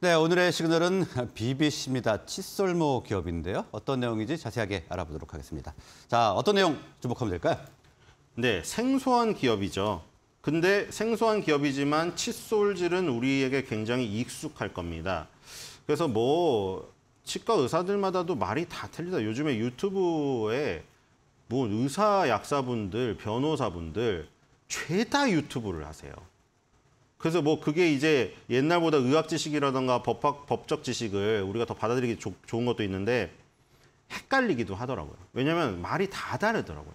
네, 오늘의 시그널은 BBC입니다. 칫솔모 기업인데요. 어떤 내용인지 자세하게 알아보도록 하겠습니다. 자, 어떤 내용 주목하면 될까요? 네, 생소한 기업이죠. 근데 생소한 기업이지만 칫솔질은 우리에게 굉장히 익숙할 겁니다. 그래서 뭐 치과 의사들마다도 말이 다 틀리다. 요즘에 유튜브에 뭐 의사 약사분들, 변호사분들 죄다 유튜브를 하세요. 그래서 뭐 그게 이제 옛날보다 의학 지식이라든가 법학, 법적 지식을 우리가 더 받아들이기 조, 좋은 것도 있는데 헷갈리기도 하더라고요. 왜냐면 하 말이 다 다르더라고요.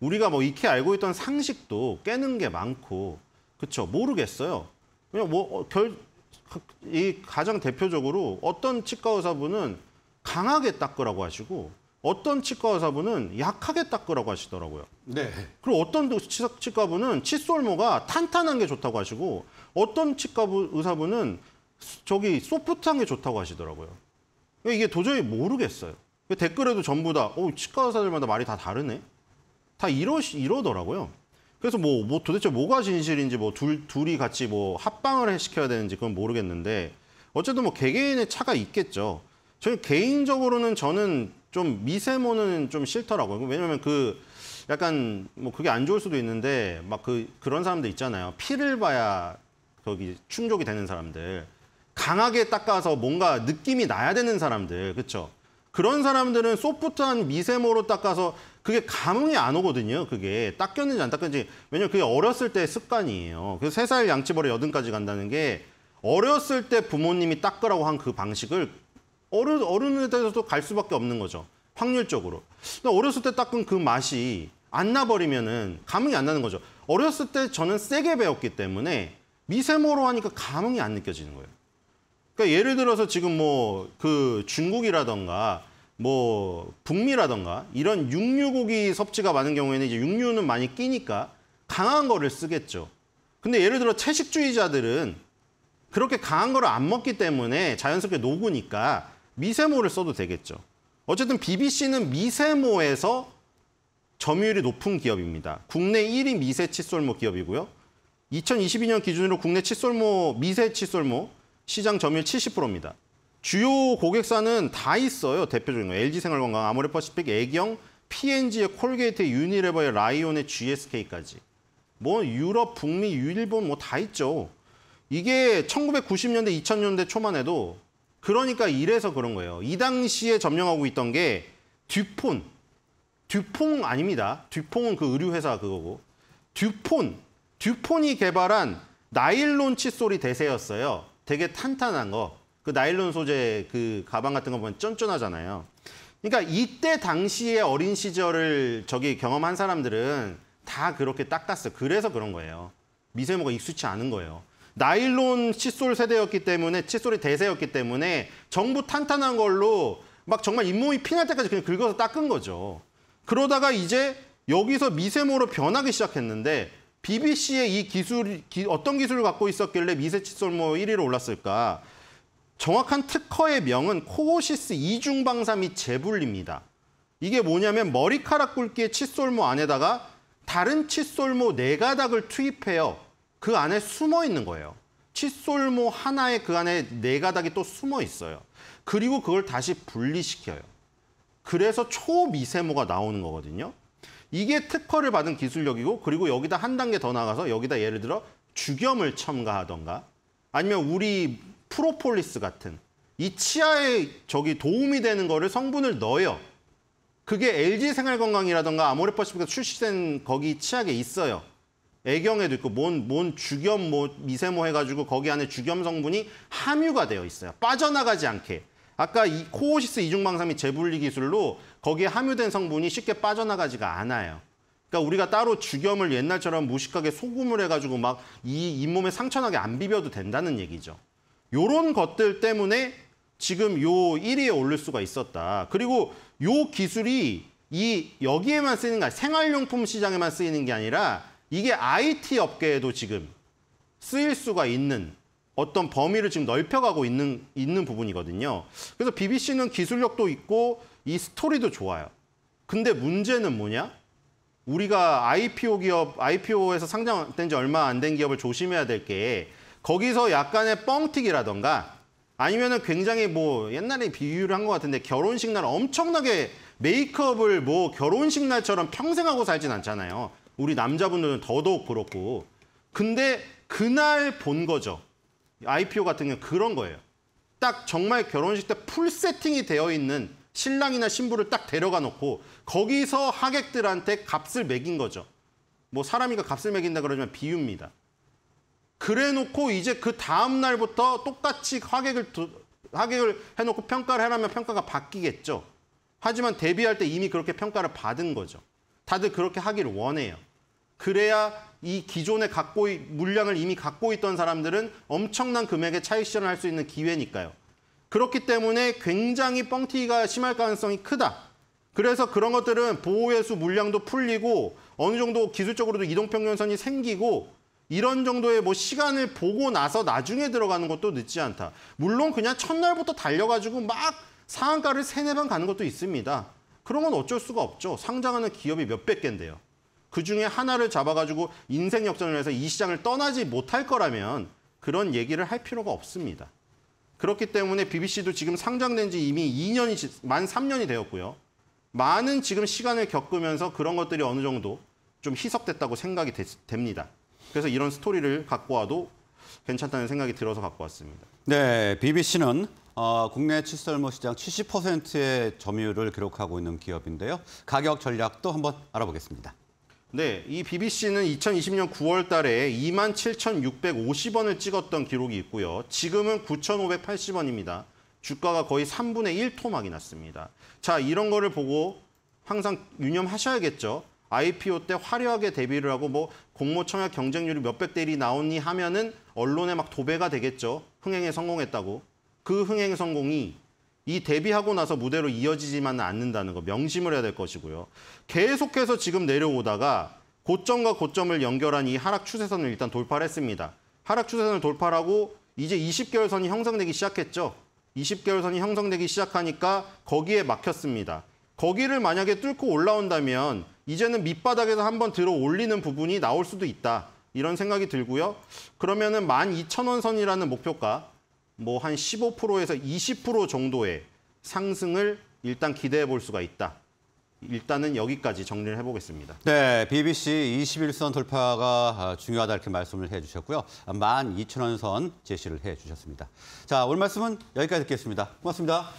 우리가 뭐 익히 알고 있던 상식도 깨는 게 많고, 그쵸? 모르겠어요. 그냥 뭐, 어, 결, 이 가장 대표적으로 어떤 치과 의사분은 강하게 닦으라고 하시고, 어떤 치과 의사분은 약하게 닦으라고 하시더라고요. 네. 그리고 어떤 치과분은 칫솔모가 탄탄한 게 좋다고 하시고 어떤 치과 의사분은 저기 소프트한 게 좋다고 하시더라고요. 그러니까 이게 도저히 모르겠어요. 그 댓글에도 전부 다 어, 치과 의사들마다 말이 다 다르네. 다 이러 이러더라고요. 그래서 뭐, 뭐 도대체 뭐가 진실인지 뭐 둘, 둘이 같이 뭐 합방을 시켜야 되는지 그건 모르겠는데 어쨌든 뭐 개개인의 차가 있겠죠. 저는 개인적으로는 저는 좀 미세모는 좀 싫더라고요. 왜냐면 그 약간 뭐 그게 안 좋을 수도 있는데 막 그 그런 사람들 있잖아요. 피를 봐야 거기 충족이 되는 사람들. 강하게 닦아서 뭔가 느낌이 나야 되는 사람들. 그렇죠? 그런 사람들은 소프트한 미세모로 닦아서 그게 감흥이 안 오거든요. 그게 닦였는지 안 닦였는지. 왜냐면 그게 어렸을 때 습관이에요. 그래서 3살 양치벌에 여든까지 간다는 게 어렸을 때 부모님이 닦으라고 한 그 방식을 어른, 어른에 대해서도 갈 수밖에 없는 거죠. 확률적으로. 어렸을 때 닦은 그 맛이 안 나버리면은 감흥이 안 나는 거죠. 어렸을 때 저는 세게 배웠기 때문에 미세모로 하니까 감흥이 안 느껴지는 거예요. 그러니까 예를 들어서 지금 뭐 그 중국이라던가 뭐 북미라던가 이런 육류고기 섭취가 많은 경우에는 이제 육류는 많이 끼니까 강한 거를 쓰겠죠. 근데 예를 들어 채식주의자들은 그렇게 강한 거를 안 먹기 때문에 자연스럽게 녹으니까 미세모를 써도 되겠죠. 어쨌든 BBC는 미세모에서 점유율이 높은 기업입니다. 국내 1위 미세 칫솔모 기업이고요. 2022년 기준으로 국내 칫솔모 미세 칫솔모 시장 점유율 70%입니다. 주요 고객사는 다 있어요. 대표적인 거 LG생활건강, 아모레퍼시픽, 애경, P&G의 n 콜게이트, 유니레버의 라이온의 GSK까지. 뭐 유럽, 북미, 일본 뭐 다 있죠. 이게 1990년대, 2000년대 초만 해도 그러니까 이래서 그런 거예요. 이 당시에 점령하고 있던 게 듀폰. 듀폰 아닙니다. 듀폰은그 의류회사 그거고. 듀폰. 듀폰이 개발한 나일론 칫솔이 대세였어요. 되게 탄탄한 거. 그 나일론 소재 그 가방 같은 거 보면 쫀쫀하잖아요. 그러니까 이때 당시의 어린 시절을 저기 경험한 사람들은 다 그렇게 닦았어요. 그래서 그런 거예요. 미세모가 익숙치 않은 거예요. 나일론 칫솔 세대였기 때문에 칫솔이 대세였기 때문에 전부 탄탄한 걸로 막 정말 잇몸이 피날 때까지 그냥 긁어서 닦은 거죠. 그러다가 이제 여기서 미세모로 변하기 시작했는데 BBC의 이 기술, 기, 어떤 기술을 갖고 있었길래 미세 칫솔모 1위로 올랐을까? 정확한 특허의 명은 코오시스 이중방사 및 재불입니다. 이게 뭐냐면 머리카락 굵기의 칫솔모 안에다가 다른 칫솔모 네 가닥을 투입해요. 그 안에 숨어 있는 거예요. 칫솔모 하나에 그 안에 네 가닥이 또 숨어 있어요. 그리고 그걸 다시 분리시켜요. 그래서 초미세모가 나오는 거거든요. 이게 특허를 받은 기술력이고 그리고 여기다 한 단계 더 나가서 여기다 예를 들어 죽염을 첨가하던가 아니면 우리 프로폴리스 같은 이 치아에 저기 도움이 되는 거를 성분을 넣어요. 그게 LG 생활건강이라던가 아모레퍼시픽에서 출시된 거기 치약에 있어요. 애경에도 있고 뭔, 뭔 주겸 뭐 미세모 해가지고 거기 안에 주겸 성분이 함유가 되어 있어요. 빠져나가지 않게. 아까 이 코오시스 이중방사및 재분리 기술로 거기에 함유된 성분이 쉽게 빠져나가지가 않아요. 그러니까 우리가 따로 주겸을 옛날처럼 무식하게 소금을 해가지고 막 이 잇몸에 상처나게 안 비벼도 된다는 얘기죠. 요런 것들 때문에 지금 요 1위에 올릴 수가 있었다. 그리고 요 기술이 이 여기에만 쓰이는 게 아니라 생활용품 시장에만 쓰이는 게 아니라 이게 IT 업계에도 지금 쓰일 수가 있는 어떤 범위를 지금 넓혀가고 있는, 있는 부분이거든요. 그래서 BBC는 기술력도 있고 이 스토리도 좋아요. 근데 문제는 뭐냐? 우리가 IPO 기업, IPO에서 상장된 지 얼마 안 된 기업을 조심해야 될 게 거기서 약간의 뻥튀기라던가 아니면은 굉장히 뭐 옛날에 비유를 한 것 같은데 결혼식 날 엄청나게 메이크업을 뭐 결혼식 날처럼 평생 하고 살진 않잖아요. 우리 남자분들은 더더욱 그렇고 근데 그날 본 거죠. IPO 같은 경우 그런 거예요. 딱 정말 결혼식 때 풀 세팅이 되어 있는 신랑이나 신부를 딱 데려가 놓고 거기서 하객들한테 값을 매긴 거죠. 뭐 사람이가 값을 매긴다 그러지만 비유입니다. 그래 놓고 이제 그 다음 날부터 똑같이 하객을 두, 하객을 해 놓고 평가를 해라면 평가가 바뀌겠죠. 하지만 데뷔할 때 이미 그렇게 평가를 받은 거죠. 다들 그렇게 하기를 원해요. 그래야 이 기존에 갖고 물량을 이미 갖고 있던 사람들은 엄청난 금액의 차익 실현을 할 수 있는 기회니까요. 그렇기 때문에 굉장히 뻥튀기가 심할 가능성이 크다. 그래서 그런 것들은 보호회수 물량도 풀리고 어느 정도 기술적으로도 이동평균선이 생기고 이런 정도의 뭐 시간을 보고 나서 나중에 들어가는 것도 늦지 않다. 물론 그냥 첫날부터 달려가지고 막 상한가를 세네 번 가는 것도 있습니다. 그런 건 어쩔 수가 없죠. 상장하는 기업이 몇백 개인데요. 그중에 하나를 잡아가지고 인생 역전을 해서 이 시장을 떠나지 못할 거라면 그런 얘기를 할 필요가 없습니다. 그렇기 때문에 BBC도 지금 상장된 지 이미 2년이 만 3년이 되었고요. 많은 지금 시간을 겪으면서 그런 것들이 어느 정도 좀 희석됐다고 생각이 되, 됩니다. 그래서 이런 스토리를 갖고 와도 괜찮다는 생각이 들어서 갖고 왔습니다. 네, BBC는 어, 국내 칫솔모 시장 70%의 점유율을 기록하고 있는 기업인데요. 가격 전략도 한번 알아보겠습니다. 네, 이 BBC는 2020년 9월 달에 27,650원을 찍었던 기록이 있고요. 지금은 9,580원입니다. 주가가 거의 3분의 1 토막이 났습니다. 자, 이런 거를 보고 항상 유념하셔야겠죠. IPO 때 화려하게 대비를 하고 뭐 공모청약 경쟁률이 몇백 대 1이 나오니 하면은 언론에 막 도배가 되겠죠. 흥행에 성공했다고. 그 흥행 성공이 이 데뷔하고 나서 무대로 이어지지만 않는다는 거 명심을 해야 될 것이고요. 계속해서 지금 내려오다가 고점과 고점을 연결한 이 하락 추세선을 일단 돌파를 했습니다. 하락 추세선을 돌파하고 이제 20개월선이 형성되기 시작했죠. 20개월선이 형성되기 시작하니까 거기에 막혔습니다. 거기를 만약에 뚫고 올라온다면 이제는 밑바닥에서 한번 들어 올리는 부분이 나올 수도 있다. 이런 생각이 들고요. 그러면은 12,000원 선이라는 목표가 뭐한 15%에서 20% 정도의 상승을 일단 기대해 볼 수가 있다. 일단은 여기까지 정리를 해보겠습니다. 네, BBC 21선 돌파가 중요하다 이렇게 말씀을 해주셨고요. 12,000원 선 제시를 해주셨습니다. 자, 오늘 말씀은 여기까지 듣겠습니다. 고맙습니다.